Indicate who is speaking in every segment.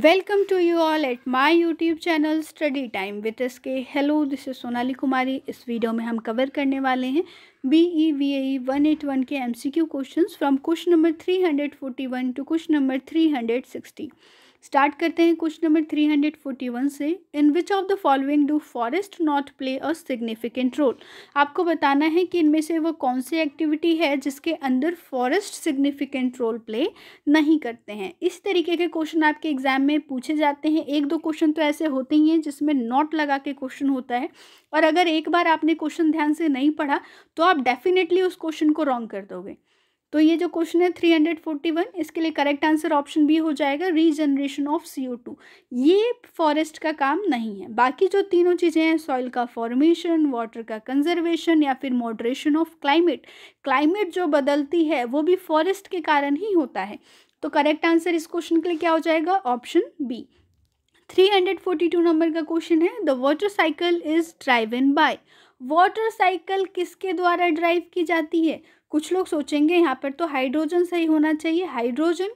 Speaker 1: welcome to you all at my YouTube channel study time with S K hello this is Sonali Kumari इस video में हम cover करने वाले हैं B E V A one eight one के MCQ questions from question number three hundred forty one to question number three hundred sixty start करते हैं question number three hundred forty one से in which of the following do forest not play a significant role आपको बताना है कि इनमें से वो कौन सी एक्टिविटी है जिसके अंदर फॉरेस्ट सिग्निफिकेंट रोल प्ले नहीं करते हैं इस तरीके के क्वेश्चन आपके एग्जाम में पूछे जाते हैं एक दो क्वेश्चन तो ऐसे होते ही हैं जिसमें नॉट लगा के क्वेश्चन होता है और अगर एक बार आपने क्वेश्चन ध्यान से नहीं पढ़ा तो आप डेफिनेटली उस क्वेश्चन को रॉन्ग कर दोगे तो ये जो क्वेश्चन है थ्री हंड्रेड फोर्टी वन इसके लिए करेक्ट आंसर ऑप्शन बी हो जाएगा regeneration of C O two ये फॉरेस्ट का काम नहीं है बाकी जो तीनों चीज़ें हैं सॉइल का फॉर्मेशन वाटर का कंजर्वेशन या फिर मॉडरेशन ऑफ क्लाइमेट क्लाइमेट जो बदलती है वो भी फॉरेस्ट के कारण ही होता है तो करेक्ट आंसर इस क्वेश्चन के लिए क्या हो जाएगा ऑप्शन बी 342 नंबर का क्वेश्चन है the water cycle is driven by water cycle किसके द्वारा ड्राइव की जाती है कुछ लोग सोचेंगे यहाँ पर तो हाइड्रोजन सही होना चाहिए hydrogen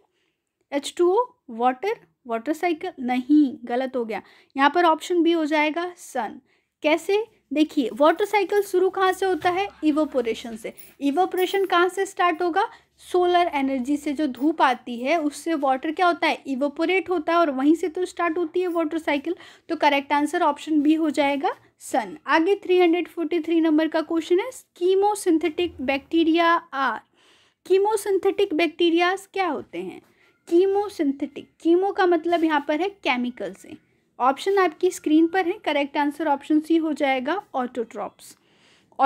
Speaker 1: H two O water water cycle नहीं गलत हो गया यहाँ पर ऑप्शन बी हो जाएगा सन कैसे देखिए वाटर साइकिल शुरू कहाँ से होता है इवोपोरेशन से इवोपोरेशन कहाँ से स्टार्ट होगा सोलर एनर्जी से जो धूप आती है उससे वाटर क्या होता है इवोपोरेट होता है और वहीं से तो स्टार्ट होती है वाटर साइकिल तो करेक्ट आंसर ऑप्शन बी हो जाएगा सन आगे 343 नंबर का क्वेश्चन है chemosynthetic bacteria are chemosynthetic bacterias क्या होते हैं कीमोसिंथेटिक कीमो का मतलब यहाँ पर है केमिकल से ऑप्शन आपकी स्क्रीन पर है करेक्ट आंसर ऑप्शन सी हो जाएगा ऑटोट्रॉप्स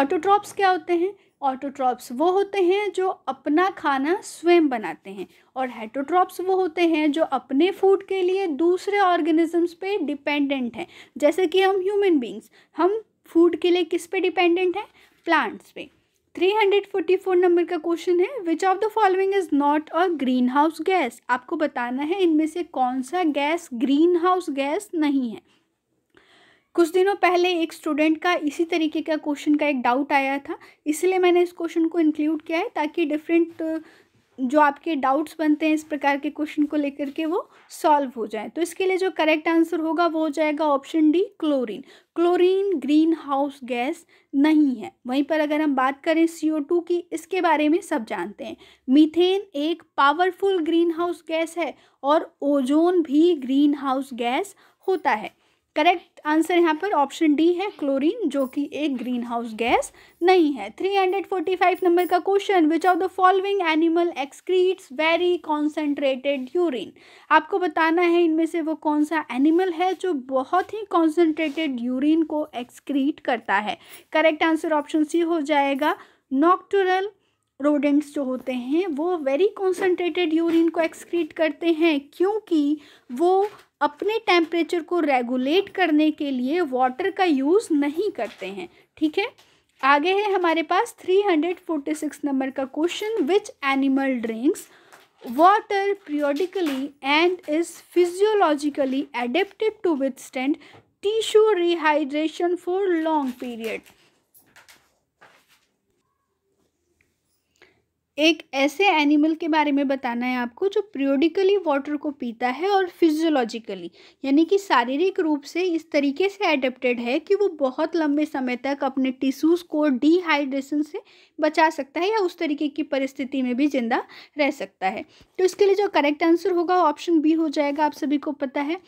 Speaker 1: ऑटोट्रॉप्स क्या होते हैं ऑटोट्रॉप्स वो होते हैं जो अपना खाना स्वयं बनाते हैं और हेटोट्रॉप्स वो होते हैं जो अपने फूड के लिए दूसरे ऑर्गेनिजम्स पे डिपेंडेंट हैं जैसे कि हम ह्यूमन बींग्स हम फूड के लिए किस पे डिपेंडेंट हैं प्लांट्स पे 344 नंबर का क्वेश्चन है which of the following is not a greenhouse gas आपको बताना है इनमें से कौन सा गैस ग्रीन हाउस गैस नहीं है कुछ दिनों पहले एक स्टूडेंट का इसी तरीके का क्वेश्चन का एक डाउट आया था इसलिए मैंने इस क्वेश्चन को इंक्लूड किया है ताकि डिफरेंट जो आपके डाउट्स बनते हैं इस प्रकार के क्वेश्चन को लेकर के वो सॉल्व हो जाए तो इसके लिए जो करेक्ट आंसर होगा वो हो जाएगा option D chlorine chlorine greenhouse gas नहीं है वहीं पर अगर हम बात करें सी टू की इसके बारे में सब जानते हैं मीथेन एक पावरफुल ग्रीन हाउस गैस है और ओजोन भी ग्रीन हाउस गैस होता है करेक्ट आंसर यहाँ पर ऑप्शन डी है क्लोरीन जो कि एक ग्रीन हाउस गैस नहीं है 345 नंबर का question which of the following animal excretes very concentrated urine आपको बताना है इनमें से वो कौन सा एनिमल है जो बहुत ही कॉन्सेंट्रेटेड यूरिन को एक्सक्रीट करता है करेक्ट आंसर ऑप्शन सी हो जाएगा नॉक्टोरल रोडेंट्स जो होते हैं वो वेरी कॉन्सेंट्रेटेड यूरिन को एक्सक्रीट करते हैं क्योंकि वो अपने टेम्परेचर को रेगुलेट करने के लिए वाटर का यूज़ नहीं करते हैं ठीक है आगे है हमारे पास three hundred forty six number का question which animal drinks water periodically and is physiologically adapted to stand tissue rehydration for long period एक ऐसे एनिमल के बारे में बताना है आपको जो पीरियोडिकली वाटर को पीता है और फिजियोलॉजिकली यानी कि शारीरिक रूप से इस तरीके से एडेप्टेड है कि वो बहुत लंबे समय तक अपने टिश्यूज़ को डिहाइड्रेशन से बचा सकता है या उस तरीके की परिस्थिति में भी ज़िंदा रह सकता है तो इसके लिए जो करेक्ट आंसर होगा ऑप्शन बी हो जाएगा आप सभी को पता है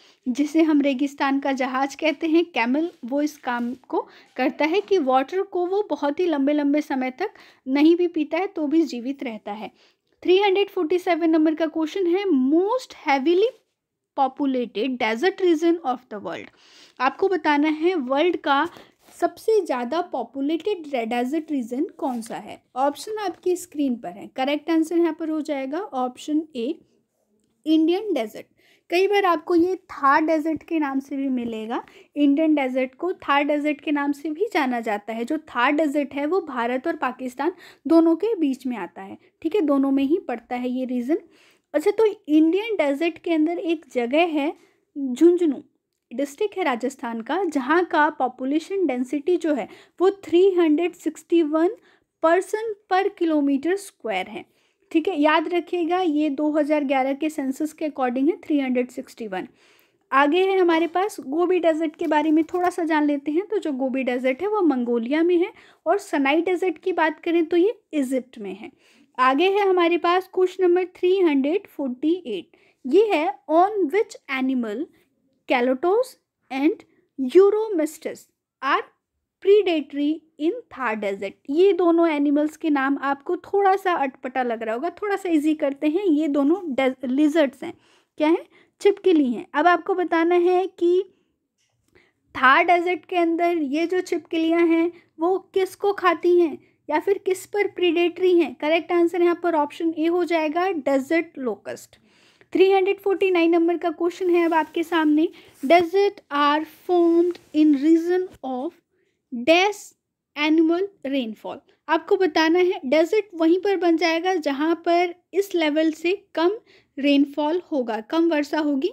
Speaker 1: जिसे हम रेगिस्तान का जहाज़ कहते हैं कैमल वो इस काम को करता है कि वाटर को वो बहुत ही लंबे लंबे समय तक नहीं भी पीता है तो भी जीवित रहता है 347 नंबर का क्वेश्चन है most heavily populated desert region of the world आपको बताना है वर्ल्ड का सबसे ज़्यादा पॉपुलेटेड डेजर्ट रीजन कौन सा है ऑप्शन आपकी स्क्रीन पर है करेक्ट आंसर यहाँ पर हो जाएगा ऑप्शन ए इंडियन डेजर्ट कई बार आपको ये थार डेजर्ट के नाम से भी मिलेगा इंडियन डेजर्ट को थार डेजर्ट के नाम से भी जाना जाता है जो थार डेजर्ट है वो भारत और पाकिस्तान दोनों के बीच में आता है ठीक है दोनों में ही पड़ता है ये रीज़न अच्छा तो इंडियन डेजर्ट के अंदर एक जगह है झुंझुनू डिस्ट्रिक्ट है राजस्थान का जहाँ का पॉपुलेशन डेंसिटी जो है वो three hundred sixty one person per kilometre square है ठीक है याद रखिएगा ये 2011 के सेंसस के अकॉर्डिंग है 361 आगे है हमारे पास गोबी डेजर्ट के बारे में थोड़ा सा जान लेते हैं तो जो गोबी डेजर्ट है वो मंगोलिया में है और सनाई डेजर्ट की बात करें तो ये इजिप्ट में है आगे है हमारे पास question number three hundred forty eight ये है on which animal calotes and uromastyx are predatory in Thar desert ये दोनों एनिमल्स के नाम आपको थोड़ा सा अटपटा लग रहा होगा थोड़ा सा इजी करते हैं ये दोनों लिजर्ट्स हैं क्या है छिपकली हैं अब आपको बताना है कि थार डेजर्ट के अंदर ये जो छिपकलियाँ हैं वो किसको खाती हैं या फिर किस पर प्रीडेटरी हैं करेक्ट आंसर यहाँ पर ऑप्शन ए हो जाएगा डेजर्ट लोकस्ट 349 नंबर का क्वेश्चन है अब आपके सामने desert are formed in region of dash annual rainfall आपको बताना है डेजर्ट वहीं पर बन जाएगा जहाँ पर इस लेवल से कम रेनफॉल होगा कम वर्षा होगी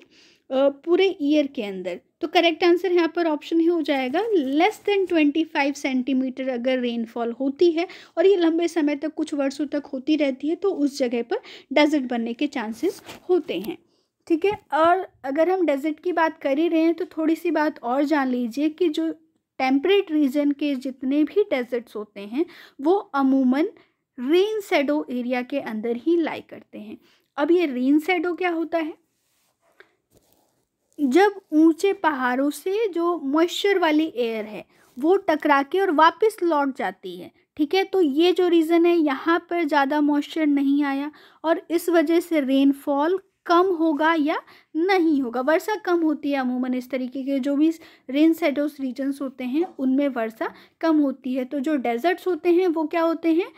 Speaker 1: पूरे ईयर के अंदर तो करेक्ट आंसर यहाँ पर ऑप्शन ही हो जाएगा less than twenty five centimetre अगर रेनफॉल होती है और ये लंबे समय तक कुछ वर्षों तक होती रहती है तो उस जगह पर डेजर्ट बनने के चांसेस होते हैं ठीक है और अगर हम डेजर्ट की बात कर ही रहे हैं तो थोड़ी सी बात और जान लीजिए कि जो टेम्परेट रीजन के जितने भी डेजर्ट्स होते हैं वो अमूमन रेन सेडो एरिया के अंदर ही लाई करते हैं अब ये रेन सेडो क्या होता है जब ऊंचे पहाड़ों से जो मॉइस्चर वाली एयर है वो टकरा के और वापस लौट जाती है ठीक है तो ये जो रीज़न है यहाँ पर ज़्यादा मॉइस्चर नहीं आया और इस वजह से रेनफॉल कम होगा या नहीं होगा वर्षा कम होती है अमूमन इस तरीके के जो भी रेन सेटोस रीजन्स होते हैं उनमें वर्षा कम होती है तो जो डेजर्ट्स होते हैं वो क्या होते हैं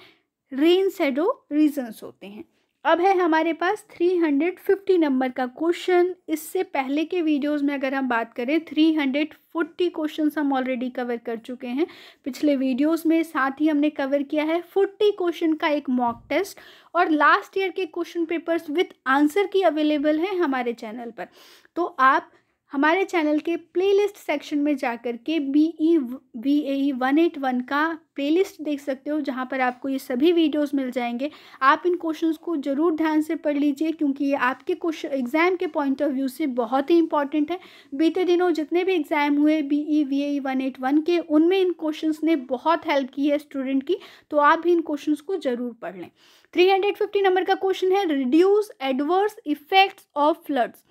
Speaker 1: रेन सेडो रीजन्स होते हैं अब है हमारे पास 350 नंबर का क्वेश्चन इससे पहले के वीडियोस में अगर हम बात करें 340 क्वेश्चंस हम ऑलरेडी कवर कर चुके हैं पिछले वीडियोस में साथ ही हमने कवर किया है 40 क्वेश्चन का एक मॉक टेस्ट और लास्ट ईयर के question papers with answer key available है हमारे चैनल पर तो आप हमारे चैनल के प्लेलिस्ट सेक्शन में जाकर के B E V A one eight one का प्लेलिस्ट देख सकते हो जहाँ पर आपको ये सभी वीडियोस मिल जाएंगे आप इन क्वेश्चंस को ज़रूर ध्यान से पढ़ लीजिए क्योंकि ये आपके क्वेश्चन एग्ज़ाम के पॉइंट ऑफ व्यू से बहुत ही इंपॉर्टेंट है बीते दिनों जितने भी एग्ज़ाम हुए B E V A one eight one के उनमें इन क्वेश्चंस ने बहुत हेल्प की है स्टूडेंट की तो आप भी इन क्वेश्चन को ज़रूर पढ़ लें थ्री हंड्रेड फिफ्टी नंबर का क्वेश्चन है reduce adverse effects of floods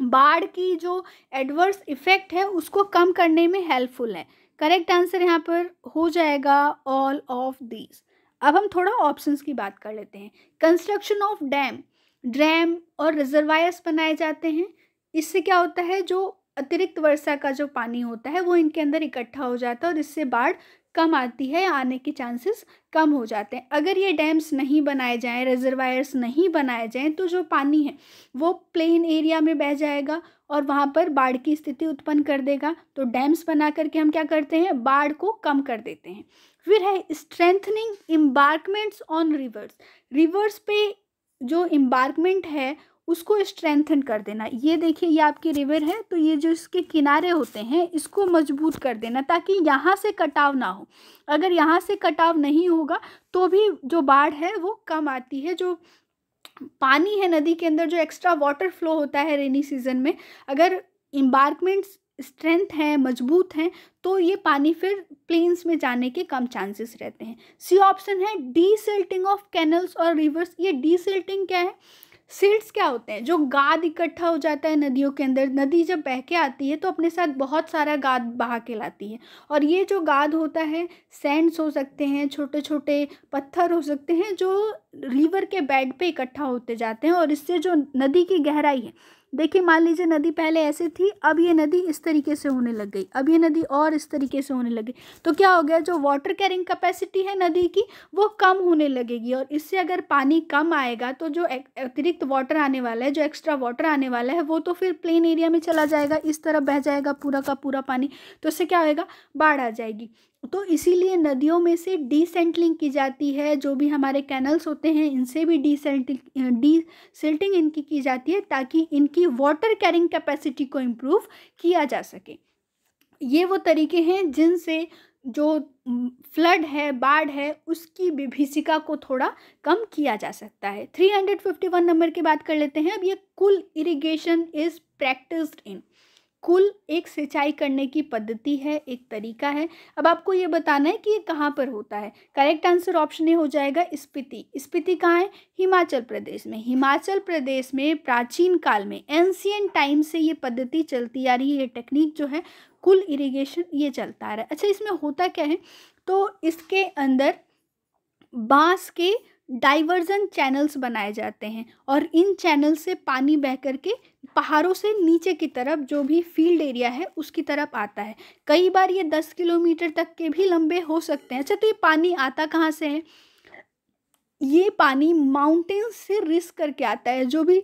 Speaker 1: बाढ़ की जो एडवर्स इफ़ेक्ट है उसको कम करने में हेल्पफुल है करेक्ट आंसर यहाँ पर हो जाएगा ऑल ऑफ दीज अब हम थोड़ा ऑप्शंस की बात कर लेते हैं कंस्ट्रक्शन ऑफ डैम ड्रैम और रिजर्वायर्स बनाए जाते हैं इससे क्या होता है जो अतिरिक्त वर्षा का जो पानी होता है वो इनके अंदर इकट्ठा हो जाता है और इससे बाढ़ कम आती है आने के चांसेस कम हो जाते हैं अगर ये डैम्स नहीं बनाए जाएं रिजर्वायर्स नहीं बनाए जाएं तो जो पानी है वो प्लेन एरिया में बह जाएगा और वहाँ पर बाढ़ की स्थिति उत्पन्न कर देगा तो डैम्स बना करके हम क्या करते हैं बाढ़ को कम कर देते हैं फिर है strengthening embankments on rivers rivers पे जो इम्बार्कमेंट है उसको स्ट्रेंथन कर देना ये देखिए ये आपकी रिवर है तो ये जो इसके किनारे होते हैं इसको मजबूत कर देना ताकि यहाँ से कटाव ना हो अगर यहाँ से कटाव नहीं होगा तो भी जो बाढ़ है वो कम आती है जो पानी है नदी के अंदर जो एक्स्ट्रा वाटर फ्लो होता है रेनी सीजन में अगर इम्बार्कमेंट्स स्ट्रेंथ हैं मजबूत हैं तो ये पानी फिर प्लेन्स में जाने के कम चांसेस रहते हैं सी ऑप्शन है डी सिल्टिंग ऑफ कैनल्स और रिवर्स ये डी सिल्टिंग क्या है सीड्स क्या होते हैं जो गाद इकट्ठा हो जाता है नदियों के अंदर नदी जब बह के आती है तो अपने साथ बहुत सारा गाद बहा के लाती है और ये जो गाद होता है सैंड्स हो सकते हैं छोटे छोटे पत्थर हो सकते हैं जो रिवर के बेड पे इकट्ठा होते जाते हैं और इससे जो नदी की गहराई है देखिए मान लीजिए नदी पहले ऐसे थी अब ये नदी इस तरीके से होने लग गई अब ये नदी और इस तरीके से होने लग गई तो क्या हो गया जो वाटर कैरिंग कैपेसिटी है नदी की वो कम होने लगेगी और इससे अगर पानी कम आएगा तो जो अतिरिक्त वाटर आने वाला है जो एक्स्ट्रा वाटर आने वाला है वो तो फिर प्लेन एरिया में चला जाएगा इस तरह बह जाएगा पूरा का पूरा पानी तो इससे क्या होगा बाढ़ आ जाएगी तो इसीलिए नदियों में से डिसेंटलिंग की जाती है जो भी हमारे कैनल्स होते हैं इनसे भी डिसेंटिंग डी सेंटिंग इनकी की जाती है ताकि इनकी वाटर कैरिंग कैपेसिटी को इम्प्रूव किया जा सके ये वो तरीके हैं जिनसे जो फ्लड है बाढ़ है उसकी विभीषिका को थोड़ा कम किया जा सकता है 351 नंबर की बात कर लेते हैं अब ये कुल इरिगेशन इज़ प्रैक्टिस्ड इन कुल एक सिंचाई करने की पद्धति है एक तरीका है अब आपको ये बताना है कि ये कहाँ पर होता है करेक्ट आंसर ऑप्शन ए हो जाएगा स्पीति स्पीति कहाँ है हिमाचल प्रदेश में हिमाचल प्रदेश में प्राचीन काल में एंशियन टाइम से ये पद्धति चलती आ रही है ये टेक्निक जो है कुल इरिगेशन ये चलता आ रहा है अच्छा इसमें होता क्या है तो इसके अंदर बाँस के डाइवर्जन चैनल्स बनाए जाते हैं और इन चैनल से पानी बह कर के पहाड़ों से नीचे की तरफ जो भी फील्ड एरिया है उसकी तरफ आता है कई बार ये दस किलोमीटर तक के भी लंबे हो सकते हैं अच्छा तो ये पानी आता कहाँ से है ये पानी माउंटेन्स से रिस करके आता है जो भी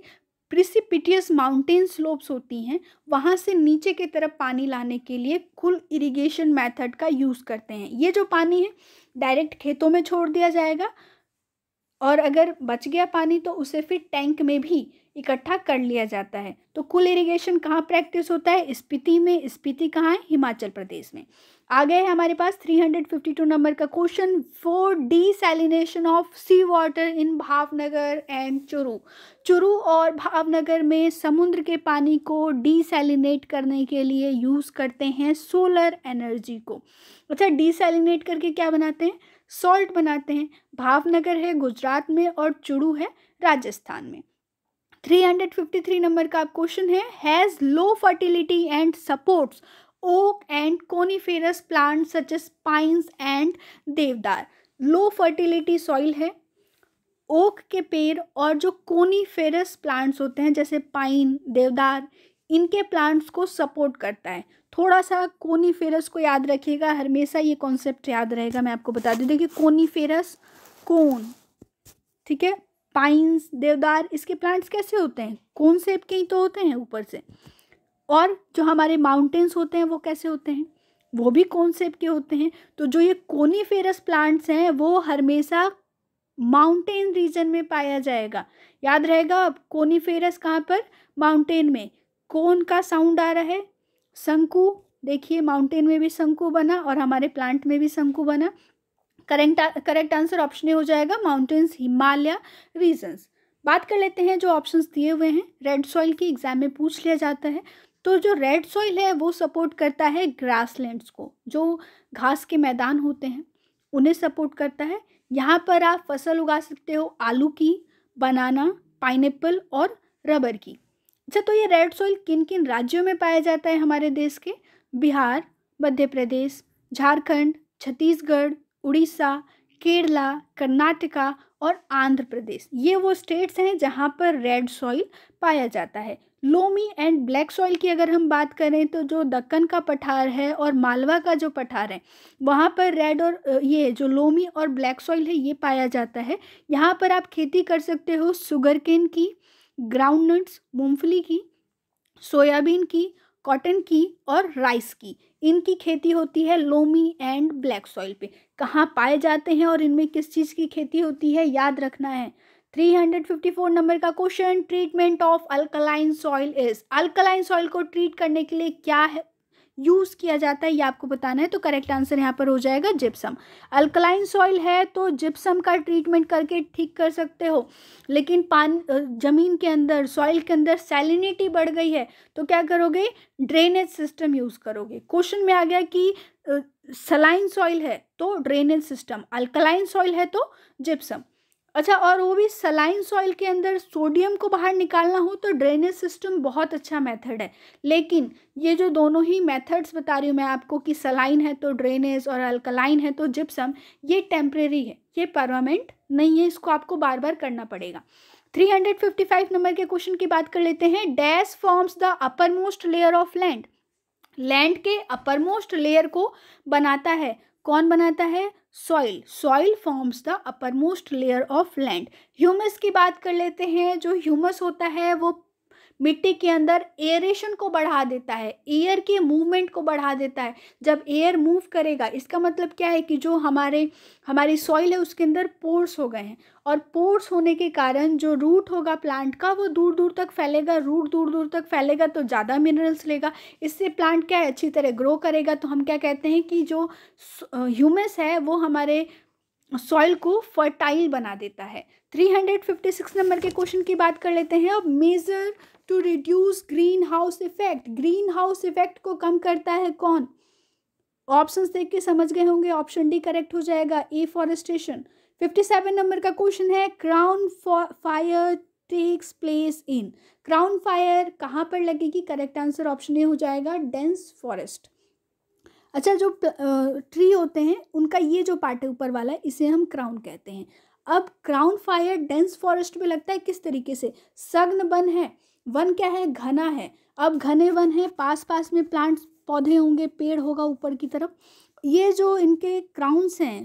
Speaker 1: प्रिसिपिटियस माउंटेन स्लोप्स होती हैं वहाँ से नीचे की तरफ पानी लाने के लिए कुल इरिगेशन मेथड का यूज़ करते हैं ये जो पानी है डायरेक्ट खेतों में छोड़ दिया जाएगा और अगर बच गया पानी तो उसे फिर टैंक में भी इकट्ठा कर लिया जाता है तो कुल इरिगेशन कहाँ प्रैक्टिस होता है स्पीति में स्पीति कहाँ है हिमाचल प्रदेश में आ गए हमारे पास 352 नंबर का question for desalination of sea water in Bhavnagar and Churu Churu और भावनगर में समुद्र के पानी को डी करने के लिए यूज़ करते हैं सोलर एनर्जी को अच्छा डी करके क्या बनाते हैं सॉल्ट बनाते हैं भावनगर है गुजरात में और चुड़ू है राजस्थान में 353 नंबर का क्वेश्चन है has low fertility and supports oak and coniferous plant such as pines and deodar low fertility soil है ओक के पेड़ और जो कोनीफेरस प्लांट्स होते हैं जैसे पाइन देवदार इनके प्लांट्स को सपोर्ट करता है थोड़ा सा कोनीफेरस को याद रखिएगा हमेशा ये कॉन्सेप्ट याद रहेगा मैं आपको बता दूँ देखिए कोनीफेरस कोन ठीक है पाइन्स देवदार इसके प्लांट्स कैसे होते हैं कौन सेप के ही तो होते हैं ऊपर से और जो हमारे माउंटेन्स होते हैं वो कैसे होते हैं वो भी कौन सेप के होते हैं तो जो ये कोनीफेरस प्लांट्स हैं वो हमेशा माउंटेन रीजन में पाया जाएगा याद रहेगा अब कोनीफेरस कहाँ पर माउंटेन में कौन का साउंड आ रहा है शंकु देखिए माउंटेन में भी शंकु बना और हमारे प्लांट में भी शंकु बना करेंट करेक्ट आंसर ऑप्शन हो जाएगा माउंटेन्स हिमालय रीजन्स बात कर लेते हैं जो ऑप्शंस दिए हुए हैं रेड सॉइल की एग्जाम में पूछ लिया जाता है तो जो रेड सॉइल है वो सपोर्ट करता है ग्रासलैंड्स को जो घास के मैदान होते हैं उन्हें सपोर्ट करता है यहाँ पर आप फसल उगा सकते हो आलू की बनाना पाइनएप्पल और रबर की अच्छा तो ये रेड सॉइल किन किन राज्यों में पाया जाता है हमारे देश के बिहार मध्य प्रदेश झारखंड छत्तीसगढ़ उड़ीसा केरला कर्नाटका और आंध्र प्रदेश ये वो स्टेट्स हैं जहाँ पर रेड सॉइल पाया जाता है लोमी एंड ब्लैक सॉइल की अगर हम बात करें तो जो दक्कन का पठार है और मालवा का जो पठार है वहाँ पर रेड और ये जो लोमी और ब्लैक सॉइल है ये पाया जाता है यहाँ पर आप खेती कर सकते हो शुगर केन की ग्राउंड नट्स मूंगफली की सोयाबीन की कॉटन की और राइस की इनकी खेती होती है लोमी एंड ब्लैक सॉइल पे कहाँ पाए जाते हैं और इनमें किस चीज़ की खेती होती है याद रखना है 354 नंबर का question treatment of alkaline soil is alkaline soil को ट्रीट करने के लिए क्या है यूज़ किया जाता है ये आपको बताना है तो करेक्ट आंसर यहाँ पर हो जाएगा जिप्सम अल्कलाइन सॉइल है तो जिप्सम का ट्रीटमेंट करके ठीक कर सकते हो लेकिन पान ज़मीन के अंदर सॉइल के अंदर सैलिनिटी बढ़ गई है तो क्या करोगे ड्रेनेज सिस्टम यूज़ करोगे क्वेश्चन में आ गया कि सलाइन सॉइल है तो ड्रेनेज सिस्टम अल्कलाइन सॉइल है तो जिप्सम अच्छा और वो भी सलाइन सॉइल के अंदर सोडियम को बाहर निकालना हो तो ड्रेनेज सिस्टम बहुत अच्छा मेथड है लेकिन ये जो दोनों ही मेथड्स बता रही हूँ मैं आपको कि सलाइन है तो ड्रेनेज और अल्कलाइन है तो जिप्सम ये टेम्प्रेरी है ये परमानेंट नहीं है इसको आपको बार बार करना पड़ेगा 355 नंबर के क्वेश्चन की बात कर लेते हैं dash forms the uppermost layer of land land के अपर मोस्ट लेयर को बनाता है कौन बनाता है soil soil forms the uppermost layer of land humus की बात कर लेते हैं जो ह्यूमस होता है वो मिट्टी के अंदर एयरेशन को बढ़ा देता है एयर के मूवमेंट को बढ़ा देता है जब एयर मूव करेगा इसका मतलब क्या है कि जो हमारे हमारी सॉइल है उसके अंदर पोर्स हो गए हैं और पोर्स होने के कारण जो रूट होगा प्लांट का वो दूर दूर तक फैलेगा रूट दूर दूर तक फैलेगा तो ज़्यादा मिनरल्स लेगा इससे प्लांट क्या है अच्छी तरह ग्रो करेगा तो हम क्या कहते हैं कि जो ह्यूमस है वो हमारे सॉइल को फर्टाइल बना देता है 356 नंबर के क्वेश्चन की बात कर लेते हैं अब measure to reduce greenhouse effect greenhouse effect को कम करता है कौन ऑप्शंस देख के समझ गए होंगे ऑप्शन डी करेक्ट हो जाएगा afforestation fifty seven number का क्वेश्चन है crown fire takes place in crown fire कहाँ पर लगेगी करेक्ट आंसर ऑप्शन ए हो जाएगा डेंस फॉरेस्ट अच्छा जो ट्री होते हैं उनका ये जो पार्ट है ऊपर वाला इसे हम क्राउन कहते हैं अब क्राउन फायर डेंस फॉरेस्ट में लगता है किस तरीके से सग्न बन है वन क्या है घना है अब घने वन है पास पास में प्लांट्स पौधे होंगे पेड़ होगा ऊपर की तरफ ये जो इनके क्राउंस हैं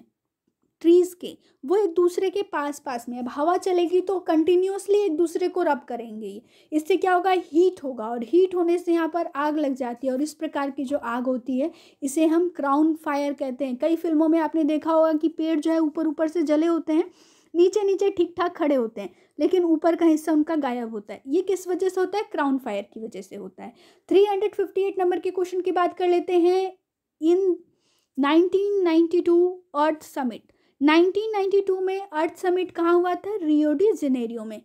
Speaker 1: ट्रीज़ के वो एक दूसरे के पास पास में अब हवा चलेगी तो कंटिन्यूसली एक दूसरे को रब करेंगे इससे क्या होगा हीट होगा और हीट होने से यहाँ पर आग लग जाती है और इस प्रकार की जो आग होती है इसे हम क्राउन फायर कहते हैं कई फिल्मों में आपने देखा होगा कि पेड़ जो है ऊपर ऊपर से जले होते हैं नीचे नीचे ठीक ठाक खड़े होते हैं लेकिन ऊपर का हिस्सा उनका गायब होता है ये किस वजह से होता है क्राउन फायर की वजह से होता है 358 नंबर के क्वेश्चन की बात कर लेते हैं इन 1992 अर्थ समिट 1992 में अर्थ समिट कहाँ हुआ था रियोडी जिनेरियो जेनेरियो में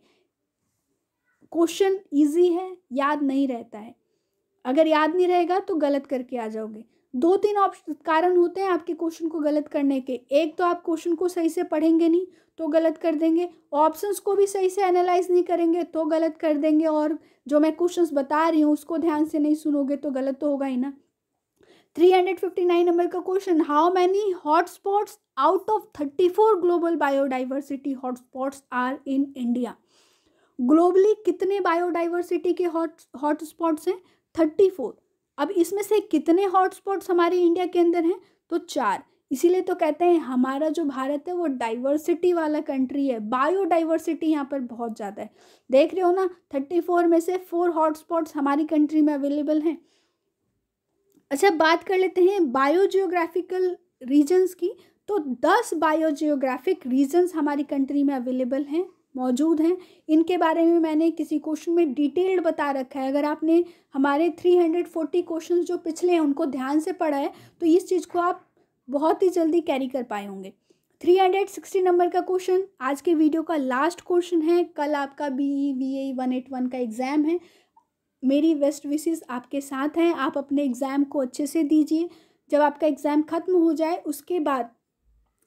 Speaker 1: क्वेश्चन इजी है याद नहीं रहता है अगर याद नहीं रहेगा तो गलत करके आ जाओगे दो तीन ऑप्शन कारण होते हैं आपके क्वेश्चन को गलत करने के एक तो आप क्वेश्चन को सही से पढ़ेंगे नहीं तो गलत कर देंगे ऑप्शंस को भी सही से एनालाइज नहीं करेंगे तो गलत कर देंगे और जो मैं क्वेश्चंस बता रही हूँ उसको ध्यान से नहीं सुनोगे तो गलत तो होगा ही ना three hundred fifty nine number का question how many hotspots out of thirty four global biodiversity hotspots are in India globally कितने बायोडाइवर्सिटी के हॉट हॉटस्पॉट्स हैं थर्टी फोर अब इसमें से कितने हॉटस्पॉट्स हमारे इंडिया के अंदर हैं तो चार इसीलिए तो कहते हैं हमारा जो भारत है वो डाइवर्सिटी वाला कंट्री है बायोडाइवर्सिटी यहाँ पर बहुत ज़्यादा है देख रहे हो ना थर्टी फोर में से फोर हॉटस्पॉट्स हमारी कंट्री में अवेलेबल हैं अच्छा बात कर लेते हैं बायो जियोग्राफिकल रीजन्स की तो दस बायो जियोग्राफिक रीजन्स हमारी कंट्री में अवेलेबल हैं मौजूद हैं इनके बारे में मैंने किसी क्वेश्चन में डिटेल्ड बता रखा है अगर आपने हमारे 340 क्वेश्चंस जो पिछले हैं उनको ध्यान से पढ़ा है तो इस चीज़ को आप बहुत ही जल्दी कैरी कर पाए होंगे 360 नंबर का क्वेश्चन आज के वीडियो का लास्ट क्वेश्चन है कल आपका B E V A one eight one का एग्ज़ाम है मेरी वेस्ट विशेष आपके साथ हैं आप अपने एग्ज़ाम को अच्छे से दीजिए जब आपका एग्ज़ाम ख़त्म हो जाए उसके बाद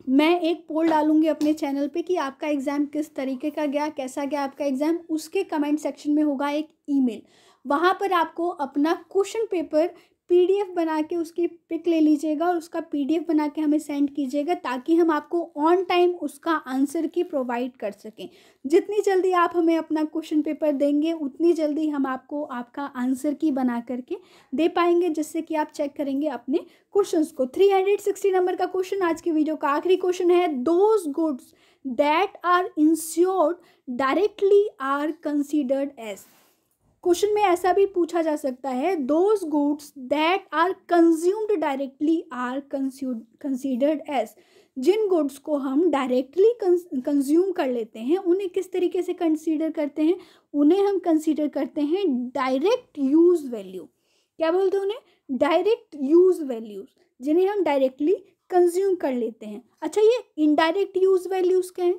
Speaker 1: मैं एक पोल डालूंगी अपने चैनल पे कि आपका एग्ज़ाम किस तरीके का गया कैसा गया आपका एग्ज़ाम उसके कमेंट सेक्शन में होगा एक ईमेल वहाँ पर आपको अपना क्वेश्चन पेपर पीडीएफ बना के उसकी पिक ले लीजिएगा और उसका पीडीएफ बना के हमें सेंड कीजिएगा ताकि हम आपको ऑन टाइम उसका आंसर की प्रोवाइड कर सकें जितनी जल्दी आप हमें अपना क्वेश्चन पेपर देंगे उतनी जल्दी हम आपको आपका आंसर की बना करके दे पाएंगे जिससे कि आप चेक करेंगे अपने क्वेश्चन को थ्री हंड्रेड सिक्सटी नंबर का क्वेश्चन आज की वीडियो का आखिरी क्वेश्चन है those goods that are insured directly are considered as question में ऐसा भी पूछा जा सकता है those goods that are consumed directly are considered as जिन गुड्स को हम डायरेक्टली कंज्यूम कर लेते हैं उन्हें किस तरीके से कंसीडर करते हैं उन्हें हम कंसीडर करते हैं डायरेक्ट यूज़ वैल्यू क्या बोलते हैं उन्हें डायरेक्ट यूज़ वैल्यूज़ जिन्हें हम डायरेक्टली कंज्यूम कर लेते हैं अच्छा ये इनडायरेक्ट यूज़ वैल्यूज़ क्या हैं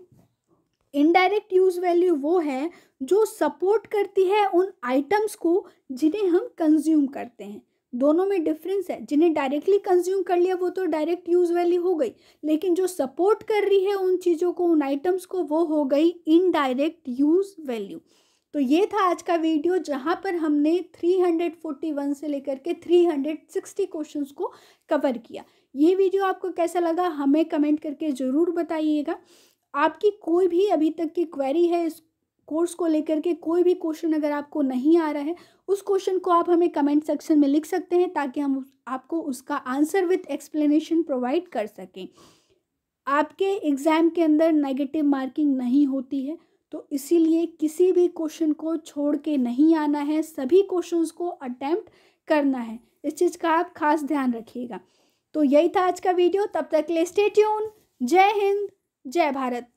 Speaker 1: इनडायरेक्ट यूज़ वैल्यू वो है जो सपोर्ट करती है उन आइटम्स को जिन्हें हम कंज्यूम करते हैं दोनों में डिफरेंस है जिन्हें डायरेक्टली कंज्यूम कर लिया वो तो डायरेक्ट यूज़ वैल्यू हो गई लेकिन जो सपोर्ट कर रही है उन चीज़ों को उन आइटम्स को वो हो गई इनडायरेक्ट यूज़ वैल्यू तो ये था आज का वीडियो जहाँ पर हमने 341 से लेकर के 360 क्वेश्चंस को कवर किया ये वीडियो आपको कैसा लगा हमें कमेंट करके ज़रूर बताइएगा आपकी कोई भी अभी तक की क्वेरी है इस कोर्स को लेकर के कोई भी क्वेश्चन अगर आपको नहीं आ रहा है उस क्वेश्चन को आप हमें कमेंट सेक्शन में लिख सकते हैं ताकि हम आपको उसका आंसर विथ एक्सप्लेनेशन प्रोवाइड कर सकें आपके एग्ज़ाम के अंदर नेगेटिव मार्किंग नहीं होती है तो इसीलिए किसी भी क्वेश्चन को छोड़ के नहीं आना है सभी क्वेश्चंस को अटैम्प्ट करना है इस चीज़ का आप खास ध्यान रखिएगा तो यही था आज का वीडियो तब तक ले स्टेट्यून जय हिंद जय भारत